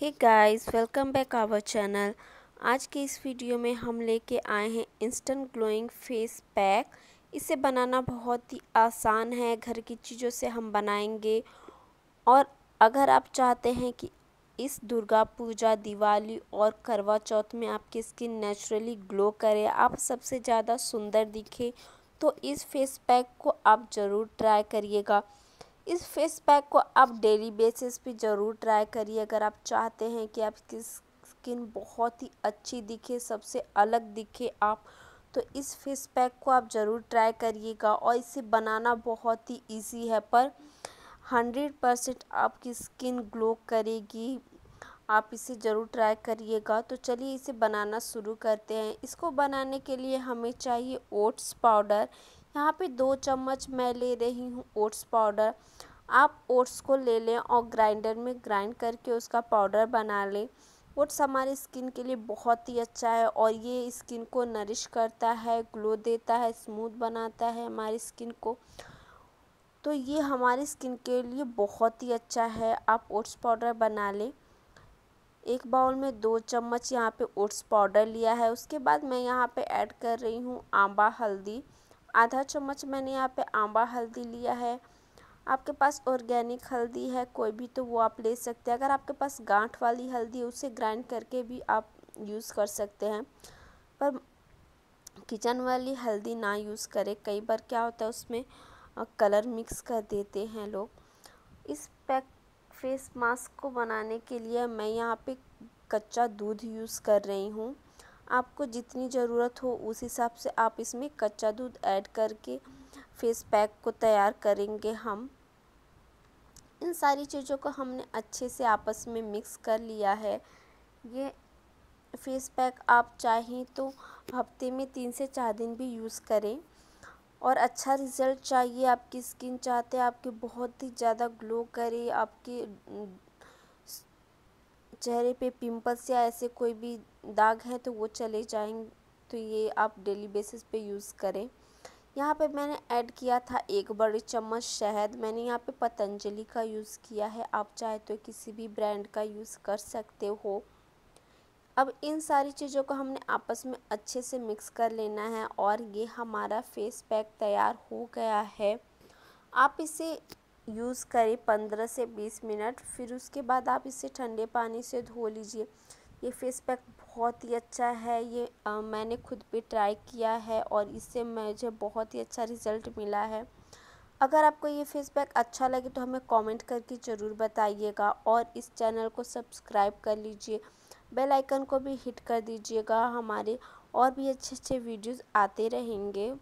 hey guys welcome back our channel आज के इस वीडियो में हम लेके आए हैं इंस्टेंट ग्लोइंग फेस पैक इसे बनाना बहुत ही आसान है घर की चीज़ों से हम बनाएंगे और अगर आप चाहते हैं कि इस दुर्गा पूजा दिवाली और करवा चौथ में आपकी स्किन नेचुरली ग्लो करे आप सबसे ज़्यादा सुंदर दिखे तो इस फेस पैक को आप ज़रूर ट्राई करिएगा इस फेस पैक को आप डेली बेसिस पे ज़रूर ट्राई करिए अगर आप चाहते हैं कि आपकी स्किन बहुत ही अच्छी दिखे सबसे अलग दिखे आप तो इस फेस पैक को आप ज़रूर ट्राई करिएगा और इसे बनाना बहुत ही इजी है पर हंड्रेड परसेंट आपकी स्किन ग्लो करेगी आप इसे ज़रूर ट्राई करिएगा तो चलिए इसे बनाना शुरू करते हैं इसको बनाने के लिए हमें चाहिए ओट्स पाउडर यहाँ पे दो चम्मच मैं ले रही हूँ ओट्स पाउडर आप ओट्स को ले लें और ग्राइंडर में ग्राइंड करके उसका पाउडर बना लें ओट्स हमारे स्किन के लिए बहुत ही अच्छा है और ये स्किन को नरिश करता है ग्लो देता है स्मूथ बनाता है हमारी स्किन को तो ये हमारी स्किन के लिए बहुत ही अच्छा है आप ओट्स पाउडर बना लें एक बाउल में दो चम्मच यहाँ पे ओट्स पाउडर लिया है उसके बाद मैं यहाँ पे ऐड कर रही हूँ आंबा हल्दी आधा चम्मच मैंने यहाँ पे आंबा हल्दी लिया है आपके पास ऑर्गेनिक हल्दी है कोई भी तो वो आप ले सकते हैं अगर आपके पास गांठ वाली हल्दी उसे ग्राइंड करके भी आप यूज़ कर सकते हैं पर किचन वाली हल्दी ना यूज़ करें कई बार क्या होता है उसमें कलर मिक्स कर देते हैं लोग इस पैक फेस मास्क को बनाने के लिए मैं यहाँ पे कच्चा दूध यूज़ कर रही हूँ आपको जितनी ज़रूरत हो उस हिसाब से आप इसमें कच्चा दूध ऐड करके फेस पैक को तैयार करेंगे हम इन सारी चीज़ों को हमने अच्छे से आपस में मिक्स कर लिया है ये फेस पैक आप चाहें तो हफ्ते में तीन से चार दिन भी यूज़ करें और अच्छा रिज़ल्ट चाहिए आपकी स्किन चाहते हैं आपकी बहुत ही ज़्यादा ग्लो करे आपकी चेहरे पे पिंपल्स या ऐसे कोई भी दाग है तो वो चले जाएंगे तो ये आप डेली बेसिस पे यूज़ करें यहाँ पे मैंने ऐड किया था एक बड़ी चम्मच शहद मैंने यहाँ पे पतंजलि का यूज़ किया है आप चाहे तो किसी भी ब्रांड का यूज़ कर सकते हो अब इन सारी चीज़ों को हमने आपस में अच्छे से मिक्स कर लेना है और ये हमारा फेस पैक तैयार हो गया है आप इसे यूज़ करें पंद्रह से बीस मिनट फिर उसके बाद आप इसे ठंडे पानी से धो लीजिए ये फेस पैक बहुत ही अच्छा है ये आ, मैंने खुद पे ट्राई किया है और इससे मुझे बहुत ही अच्छा रिज़ल्ट मिला है अगर आपको ये फेस पैक अच्छा लगे तो हमें कमेंट करके ज़रूर बताइएगा और इस चैनल को सब्सक्राइब कर लीजिए बेल आइकन को भी हिट कर दीजिएगा हमारे और भी अच्छे अच्छे वीडियोज़ आते रहेंगे